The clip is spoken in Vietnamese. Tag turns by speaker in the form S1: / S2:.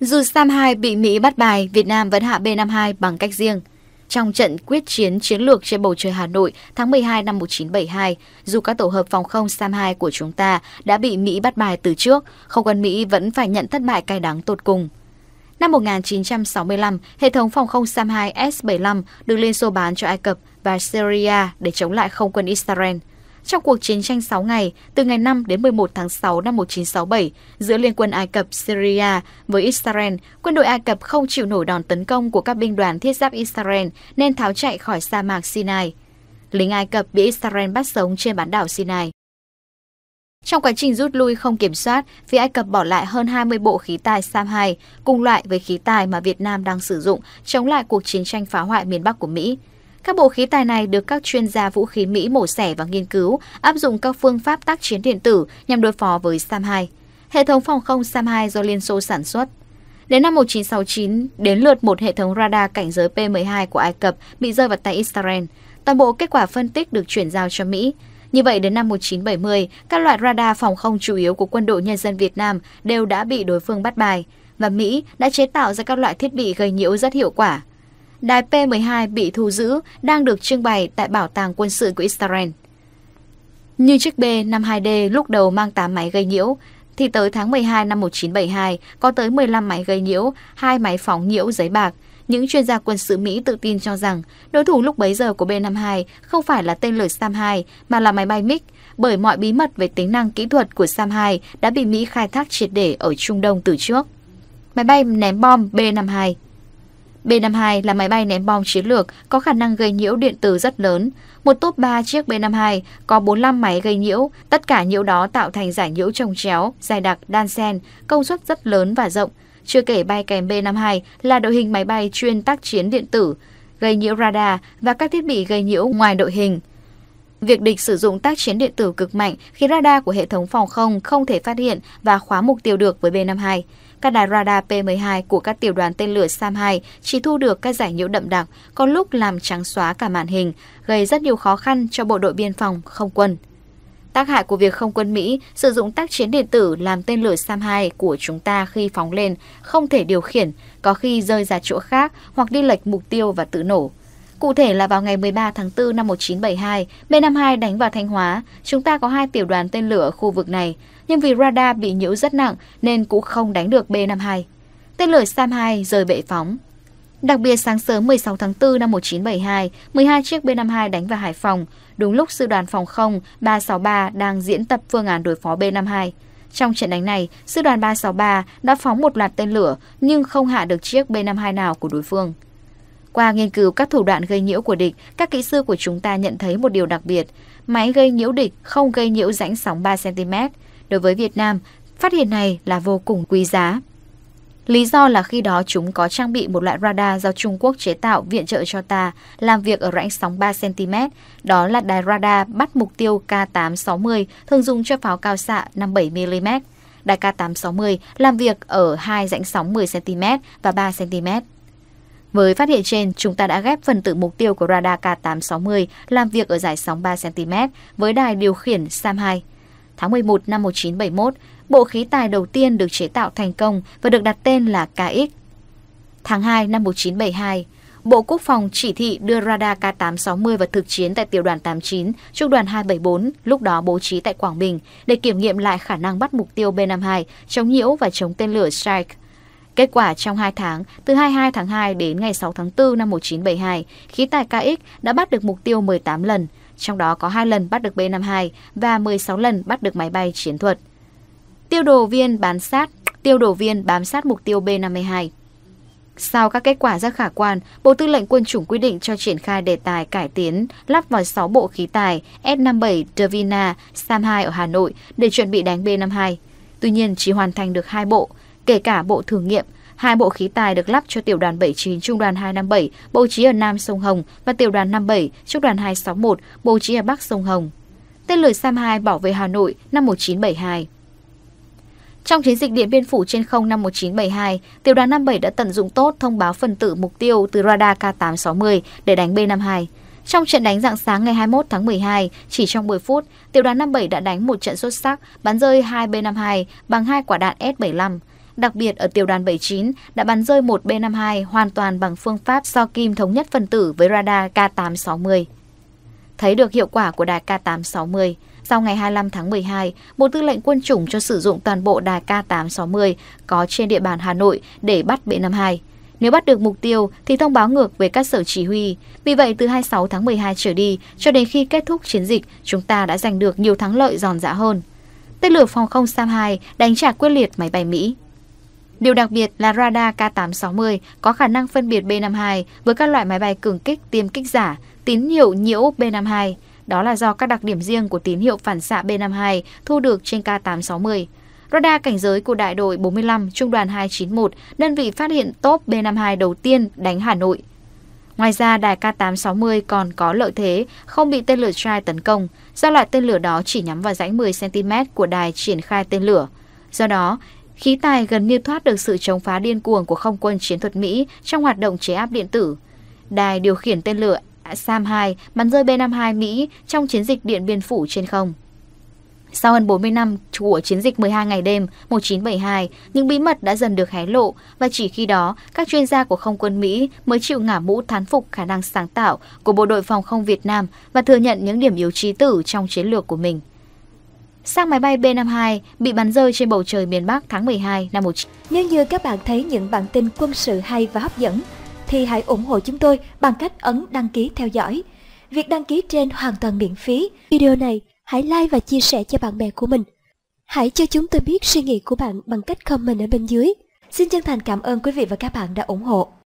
S1: Dù Sam 2 bị Mỹ bắt bài, Việt Nam vẫn hạ B-52 bằng cách riêng. Trong trận quyết chiến chiến lược trên bầu trời Hà Nội tháng 12 năm 1972, dù các tổ hợp phòng không SAM-2 của chúng ta đã bị Mỹ bắt bài từ trước, không quân Mỹ vẫn phải nhận thất bại cay đắng tột cùng. Năm 1965, hệ thống phòng không SAM-2 S-75 được Liên Xô bán cho Ai Cập và Syria để chống lại không quân Israel. Trong cuộc chiến tranh 6 ngày, từ ngày 5 đến 11 tháng 6 năm 1967, giữa Liên quân Ai Cập Syria với Israel, quân đội Ai Cập không chịu nổi đòn tấn công của các binh đoàn thiết giáp Israel nên tháo chạy khỏi sa mạc Sinai. Lính Ai Cập bị Israel bắt sống trên bán đảo Sinai. Trong quá trình rút lui không kiểm soát, phía Ai Cập bỏ lại hơn 20 bộ khí tài SAM-2, cùng loại với khí tài mà Việt Nam đang sử dụng chống lại cuộc chiến tranh phá hoại miền Bắc của Mỹ. Các bộ khí tài này được các chuyên gia vũ khí Mỹ mổ xẻ và nghiên cứu, áp dụng các phương pháp tác chiến điện tử nhằm đối phó với SAM-2, hệ thống phòng không SAM-2 do Liên Xô sản xuất. Đến năm 1969, đến lượt một hệ thống radar cảnh giới P-12 của Ai Cập bị rơi vào tay Israel. Toàn bộ kết quả phân tích được chuyển giao cho Mỹ. Như vậy, đến năm 1970, các loại radar phòng không chủ yếu của quân đội nhân dân Việt Nam đều đã bị đối phương bắt bài, và Mỹ đã chế tạo ra các loại thiết bị gây nhiễu rất hiệu quả. Đài P-12 bị thu giữ đang được trưng bày tại Bảo tàng quân sự của Israel. Như chiếc B-52D lúc đầu mang 8 máy gây nhiễu, thì tới tháng 12 năm 1972 có tới 15 máy gây nhiễu, hai máy phóng nhiễu giấy bạc. Những chuyên gia quân sự Mỹ tự tin cho rằng đối thủ lúc bấy giờ của B-52 không phải là tên lửa SAM-2 mà là máy bay MiG, bởi mọi bí mật về tính năng kỹ thuật của SAM-2 đã bị Mỹ khai thác triệt để ở Trung Đông từ trước. Máy bay ném bom B-52 B-52 là máy bay ném bom chiến lược có khả năng gây nhiễu điện tử rất lớn. Một top 3 chiếc B-52 có 45 máy gây nhiễu, tất cả nhiễu đó tạo thành giải nhiễu trồng chéo, dài đặc, đan xen, công suất rất lớn và rộng. Chưa kể bay kèm B-52 là đội hình máy bay chuyên tác chiến điện tử, gây nhiễu radar và các thiết bị gây nhiễu ngoài đội hình Việc địch sử dụng tác chiến điện tử cực mạnh khiến radar của hệ thống phòng không không thể phát hiện và khóa mục tiêu được với B-52. Các đài radar P-12 của các tiểu đoàn tên lửa SAM-2 chỉ thu được các giải nhiễu đậm đặc, có lúc làm trắng xóa cả màn hình, gây rất nhiều khó khăn cho bộ đội biên phòng, không quân. Tác hại của việc không quân Mỹ sử dụng tác chiến điện tử làm tên lửa SAM-2 của chúng ta khi phóng lên không thể điều khiển, có khi rơi ra chỗ khác hoặc đi lệch mục tiêu và tự nổ. Cụ thể là vào ngày 13 tháng 4 năm 1972, B-52 đánh vào Thanh Hóa. Chúng ta có hai tiểu đoàn tên lửa ở khu vực này, nhưng vì radar bị nhiễu rất nặng nên cũng không đánh được B-52. Tên lửa Sam-2 rời bệ phóng. Đặc biệt sáng sớm 16 tháng 4 năm 1972, 12 chiếc B-52 đánh vào Hải Phòng, đúng lúc sư đoàn phòng không 363 đang diễn tập phương án đối phó B-52. Trong trận đánh này, sư đoàn 363 đã phóng một loạt tên lửa nhưng không hạ được chiếc B-52 nào của đối phương. Qua nghiên cứu các thủ đoạn gây nhiễu của địch, các kỹ sư của chúng ta nhận thấy một điều đặc biệt. Máy gây nhiễu địch không gây nhiễu rãnh sóng 3cm. Đối với Việt Nam, phát hiện này là vô cùng quý giá. Lý do là khi đó chúng có trang bị một loại radar do Trung Quốc chế tạo viện trợ cho ta, làm việc ở rãnh sóng 3cm. Đó là đài radar bắt mục tiêu K860, thường dùng cho pháo cao xạ 57mm. Đài K860 làm việc ở hai rãnh sóng 10cm và 3cm. Với phát hiện trên, chúng ta đã ghép phần tử mục tiêu của radar K860 làm việc ở giải sóng 3cm với đài điều khiển SAM-2. Tháng 11 năm 1971, bộ khí tài đầu tiên được chế tạo thành công và được đặt tên là KX. Tháng 2 năm 1972, Bộ Quốc phòng chỉ thị đưa radar K860 vào thực chiến tại tiểu đoàn 89, trung đoàn 274, lúc đó bố trí tại Quảng Bình, để kiểm nghiệm lại khả năng bắt mục tiêu B-52, chống nhiễu và chống tên lửa Strike Kết quả trong 2 tháng, từ 22 tháng 2 đến ngày 6 tháng 4 năm 1972, khí tài KX đã bắt được mục tiêu 18 lần, trong đó có 2 lần bắt được B-52 và 16 lần bắt được máy bay chiến thuật. Tiêu đồ viên bán sát, tiêu đồ viên bám sát mục tiêu B-52. Sau các kết quả rất khả quan, Bộ Tư lệnh Quân chủng quy định cho triển khai đề tài cải tiến lắp vào 6 bộ khí tài S-57 Dervina Sam-2 ở Hà Nội để chuẩn bị đánh B-52. Tuy nhiên, chỉ hoàn thành được hai bộ, kể cả bộ thử nghiệm Hai bộ khí tài được lắp cho tiểu đoàn 79 Trung đoàn 257 bố trí ở Nam Sông Hồng và tiểu đoàn 57 Trung đoàn 261 bố trí ở Bắc Sông Hồng. Tên lửa Sam 2 bảo vệ Hà Nội năm 1972. Trong chiến dịch Điện Biên Phủ trên không năm 1972, tiểu đoàn 57 đã tận dụng tốt thông báo phần tử mục tiêu từ radar K860 để đánh B52. Trong trận đánh dạng sáng ngày 21 tháng 12, chỉ trong 10 phút, tiểu đoàn 57 đã đánh một trận xuất sắc, bắn rơi 2 B52 bằng hai quả đạn S75. Đặc biệt ở tiểu đoàn 79 đã bắn rơi một B-52 hoàn toàn bằng phương pháp so kim thống nhất phân tử với radar K-860. Thấy được hiệu quả của đài K-860, sau ngày 25 tháng 12, Bộ Tư lệnh Quân chủng cho sử dụng toàn bộ đài K-860 có trên địa bàn Hà Nội để bắt B-52. Nếu bắt được mục tiêu thì thông báo ngược về các sở chỉ huy. Vì vậy, từ 26 tháng 12 trở đi cho đến khi kết thúc chiến dịch, chúng ta đã giành được nhiều thắng lợi giòn giã hơn. Tên lửa phòng không Sam 2 đánh trả quyết liệt máy bay Mỹ. Điều đặc biệt là radar K860 có khả năng phân biệt B-52 với các loại máy bay cường kích tiêm kích giả, tín hiệu nhiễu B-52. Đó là do các đặc điểm riêng của tín hiệu phản xạ B-52 thu được trên K860. Radar cảnh giới của đại đội 45 Trung đoàn 291, đơn vị phát hiện tốp B-52 đầu tiên đánh Hà Nội. Ngoài ra, đài K860 còn có lợi thế không bị tên lửa Trai tấn công, do loại tên lửa đó chỉ nhắm vào rãnh 10cm của đài triển khai tên lửa. Do đó, Khí tài gần như thoát được sự chống phá điên cuồng của không quân chiến thuật Mỹ trong hoạt động chế áp điện tử. Đài điều khiển tên lửa SAM-2 bắn rơi B-52 Mỹ trong chiến dịch Điện Biên Phủ trên không. Sau hơn 40 năm của chiến dịch 12 ngày đêm 1972, những bí mật đã dần được hé lộ và chỉ khi đó các chuyên gia của không quân Mỹ mới chịu ngả mũ thán phục khả năng sáng tạo của Bộ đội Phòng không Việt Nam và thừa nhận những điểm yếu trí tử trong chiến lược của mình. Sang máy bay B-52 bị bắn rơi trên bầu trời miền Bắc tháng 12 năm 19... Nếu như các bạn thấy những bản tin quân sự hay và hấp dẫn, thì hãy ủng hộ chúng tôi bằng cách ấn đăng ký theo dõi. Việc đăng ký trên hoàn toàn miễn phí. Video này hãy like và chia sẻ cho bạn bè của mình. Hãy cho chúng tôi biết suy nghĩ của bạn bằng cách comment ở bên dưới. Xin chân thành cảm ơn quý vị và các bạn đã ủng hộ.